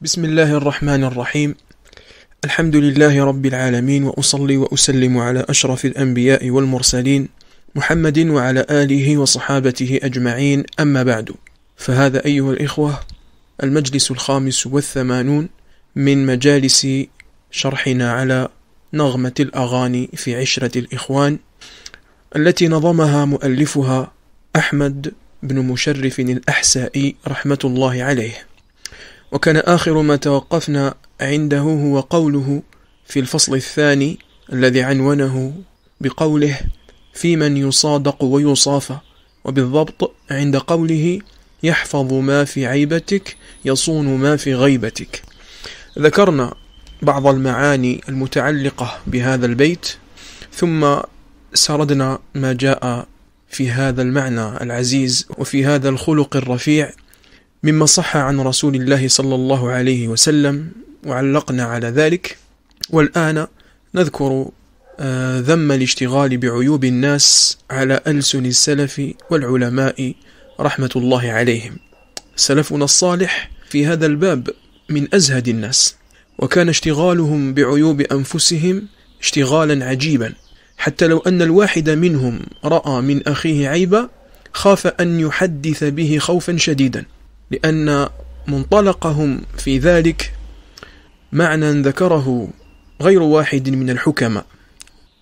بسم الله الرحمن الرحيم الحمد لله رب العالمين وأصلي وأسلم على أشرف الأنبياء والمرسلين محمد وعلى آله وصحابته أجمعين أما بعد فهذا أيها الإخوة المجلس الخامس والثمانون من مجالس شرحنا على نغمة الأغاني في عشرة الإخوان التي نظمها مؤلفها أحمد بن مشرف الأحسائي رحمة الله عليه وكان آخر ما توقفنا عنده هو قوله في الفصل الثاني الذي عنونه بقوله في من يصادق ويصافى وبالضبط عند قوله يحفظ ما في عيبتك يصون ما في غيبتك ذكرنا بعض المعاني المتعلقة بهذا البيت ثم سردنا ما جاء في هذا المعنى العزيز وفي هذا الخلق الرفيع مما صح عن رسول الله صلى الله عليه وسلم وعلقنا على ذلك والآن نذكر آه، ذم الاشتغال بعيوب الناس على ألسن السلف والعلماء رحمة الله عليهم سلفنا الصالح في هذا الباب من أزهد الناس وكان اشتغالهم بعيوب أنفسهم اشتغالا عجيبا حتى لو أن الواحد منهم رأى من أخيه عيبا خاف أن يحدث به خوفا شديدا لأن منطلقهم في ذلك معنى ذكره غير واحد من الحكماء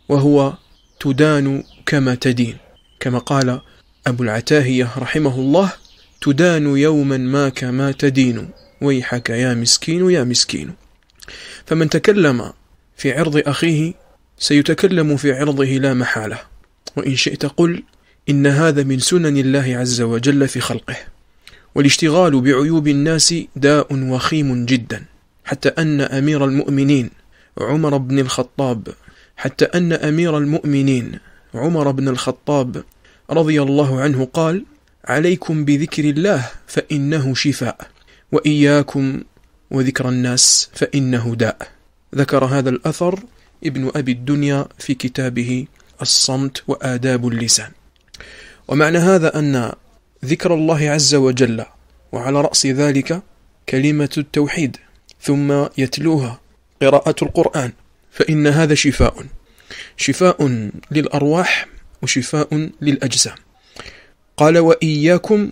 وهو تدان كما تدين كما قال أبو العتاهية رحمه الله تدان يوما ما كما تدين ويحك يا مسكين يا مسكين فمن تكلم في عرض أخيه سيتكلم في عرضه لا محالة وإن شئت قل إن هذا من سنن الله عز وجل في خلقه والاشتغال بعيوب الناس داء وخيم جدا حتى أن أمير المؤمنين عمر بن الخطاب حتى أن أمير المؤمنين عمر بن الخطاب رضي الله عنه قال عليكم بذكر الله فإنه شفاء وإياكم وذكر الناس فإنه داء ذكر هذا الأثر ابن أبي الدنيا في كتابه الصمت وآداب اللسان ومعنى هذا أن ذكر الله عز وجل وعلى رأس ذلك كلمة التوحيد ثم يتلوها قراءة القرآن فإن هذا شفاء شفاء للأرواح وشفاء للأجسام قال وإياكم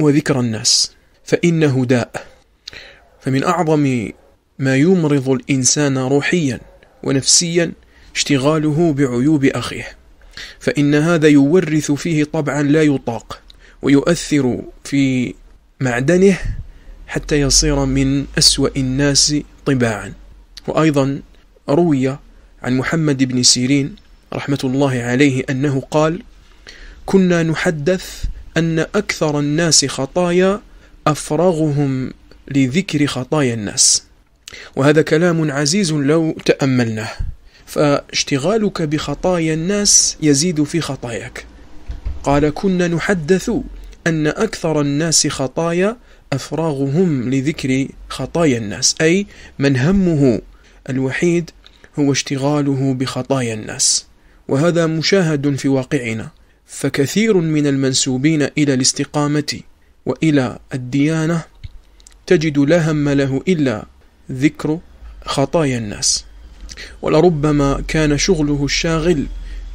وذكر الناس فإنه داء فمن أعظم ما يمرض الإنسان روحيا ونفسيا اشتغاله بعيوب أخيه فإن هذا يورث فيه طبعا لا يطاق ويؤثر في معدنه حتى يصير من أسوأ الناس طباعا وأيضا روي عن محمد بن سيرين رحمة الله عليه أنه قال كنا نحدث أن أكثر الناس خطايا أفرغهم لذكر خطايا الناس وهذا كلام عزيز لو تأملناه فاشتغالك بخطايا الناس يزيد في خطاياك قال كنا نحدث أن أكثر الناس خطايا أفراغهم لذكر خطايا الناس أي من همه الوحيد هو اشتغاله بخطايا الناس وهذا مشاهد في واقعنا فكثير من المنسوبين إلى الاستقامة وإلى الديانة تجد لا هم له إلا ذكر خطايا الناس ولربما كان شغله الشاغل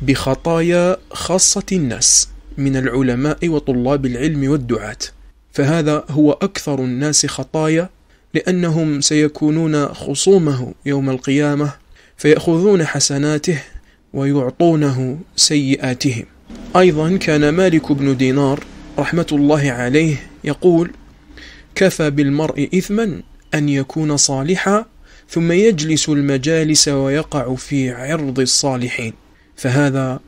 بخطايا خاصة الناس من العلماء وطلاب العلم والدعاة فهذا هو أكثر الناس خطايا لأنهم سيكونون خصومه يوم القيامة فيأخذون حسناته ويعطونه سيئاتهم أيضا كان مالك بن دينار رحمة الله عليه يقول كفى بالمرء إثما أن يكون صالحا ثم يجلس المجالس ويقع في عرض الصالحين فهذا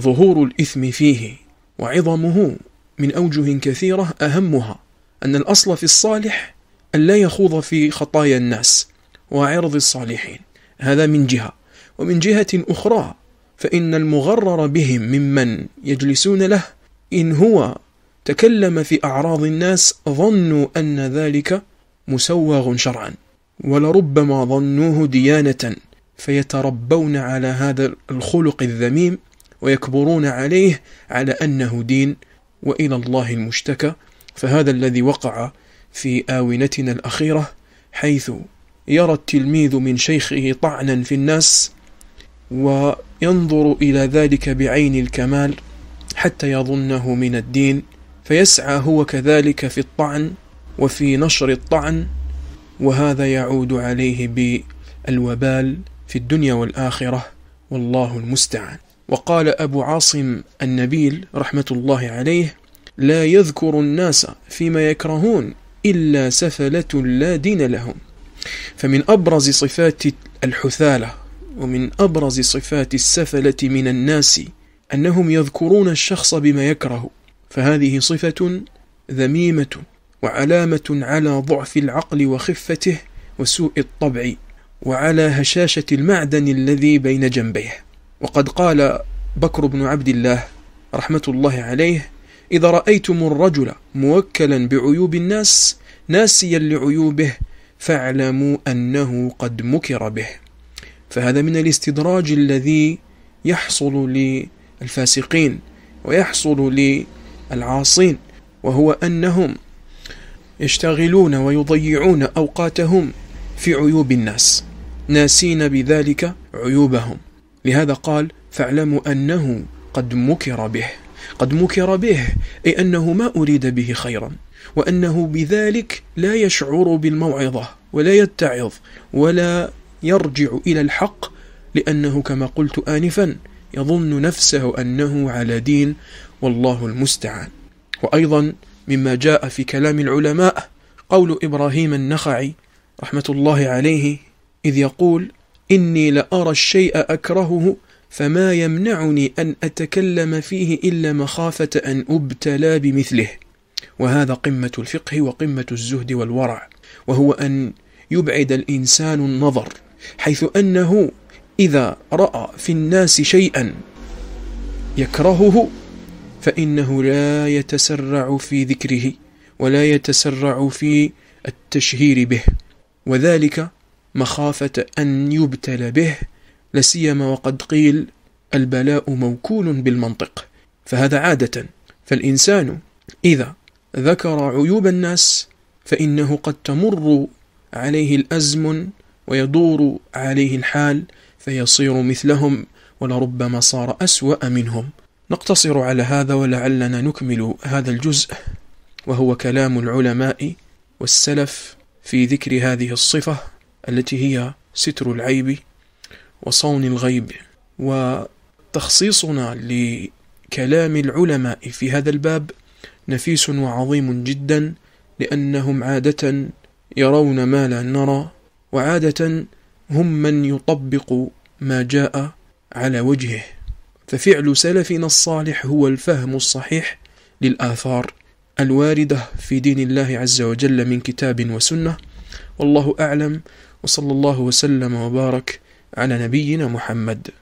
ظهور الإثم فيه وعظمه من أوجه كثيرة أهمها أن الأصل في الصالح أن لا يخوض في خطايا الناس وعرض الصالحين هذا من جهة ومن جهة أخرى فإن المغرر بهم ممن يجلسون له إن هو تكلم في أعراض الناس ظنوا أن ذلك مسوغ شرعا ولربما ظنوه ديانة فيتربون على هذا الخلق الذميم ويكبرون عليه على أنه دين وإلى الله المشتكى فهذا الذي وقع في آونتنا الأخيرة حيث يرى التلميذ من شيخه طعنا في الناس وينظر إلى ذلك بعين الكمال حتى يظنه من الدين فيسعى هو كذلك في الطعن وفي نشر الطعن وهذا يعود عليه بالوبال في الدنيا والآخرة والله المستعان وقال أبو عاصم النبيل رحمة الله عليه لا يذكر الناس فيما يكرهون إلا سفلة لا دين لهم فمن أبرز صفات الحثالة ومن أبرز صفات السفلة من الناس أنهم يذكرون الشخص بما يكره فهذه صفة ذميمة وعلامة على ضعف العقل وخفته وسوء الطبع وعلى هشاشة المعدن الذي بين جنبيه وقد قال بكر بن عبد الله رحمة الله عليه إذا رأيتم الرجل موكلا بعيوب الناس ناسيا لعيوبه فاعلموا أنه قد مكر به فهذا من الاستدراج الذي يحصل للفاسقين ويحصل للعاصين وهو أنهم يشتغلون ويضيعون أوقاتهم في عيوب الناس ناسين بذلك عيوبهم لهذا قال فاعلموا أنه قد مكر به قد مكر به أي أنه ما أريد به خيرا وأنه بذلك لا يشعر بالموعظة ولا يتعظ ولا يرجع إلى الحق لأنه كما قلت آنفا يظن نفسه أنه على دين والله المستعان وأيضا مما جاء في كلام العلماء قول إبراهيم النخعي رحمة الله عليه إذ يقول إني لأرى الشيء أكرهه فما يمنعني أن أتكلم فيه إلا مخافة أن أبتلى بمثله وهذا قمة الفقه وقمة الزهد والورع وهو أن يبعد الإنسان النظر حيث أنه إذا رأى في الناس شيئا يكرهه فإنه لا يتسرع في ذكره ولا يتسرع في التشهير به وذلك مخافة أن يبتلى به لسيما وقد قيل البلاء موكول بالمنطق فهذا عادة فالإنسان إذا ذكر عيوب الناس فإنه قد تمر عليه الأزم ويدور عليه الحال فيصير مثلهم ولربما صار أسوأ منهم نقتصر على هذا ولعلنا نكمل هذا الجزء وهو كلام العلماء والسلف في ذكر هذه الصفة التي هي ستر العيب وصون الغيب وتخصيصنا لكلام العلماء في هذا الباب نفيس وعظيم جدا لأنهم عادة يرون ما لا نرى وعادة هم من يطبق ما جاء على وجهه ففعل سلفنا الصالح هو الفهم الصحيح للآثار الواردة في دين الله عز وجل من كتاب وسنة والله أعلم وصلى الله وسلم وبارك على نبينا محمد